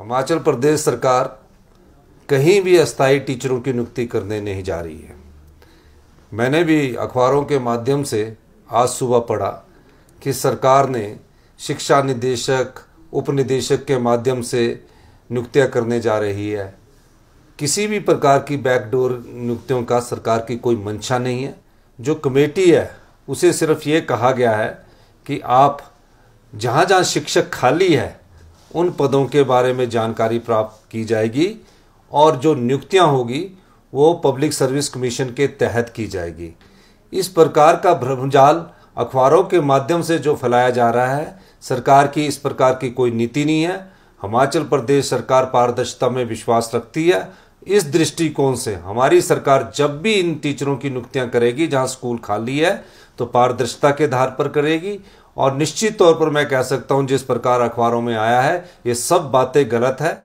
हिमाचल प्रदेश सरकार कहीं भी अस्थाई टीचरों की नियुक्ति करने नहीं जा रही है मैंने भी अखबारों के माध्यम से आज सुबह पढ़ा कि सरकार ने शिक्षा निदेशक उप निदेशक के माध्यम से नियुक्तियाँ करने जा रही है किसी भी प्रकार की बैकडोर नियुक्तियों का सरकार की कोई मंशा नहीं है जो कमेटी है उसे सिर्फ ये कहा गया है कि आप जहाँ जहाँ शिक्षक खाली है उन पदों के बारे में जानकारी प्राप्त की जाएगी और जो नियुक्तियां होगी वो पब्लिक सर्विस कमीशन के तहत की जाएगी इस प्रकार का भ्रमजाल अखबारों के माध्यम से जो फैलाया जा रहा है सरकार की इस प्रकार की कोई नीति नहीं है हिमाचल प्रदेश सरकार पारदर्शिता में विश्वास रखती है इस दृष्टिकोण से हमारी सरकार जब भी इन टीचरों की नियुक्तियां करेगी जहां स्कूल खाली है तो पारदर्शिता के आधार पर करेगी और निश्चित तौर पर मैं कह सकता हूं जिस प्रकार अखबारों में आया है ये सब बातें गलत है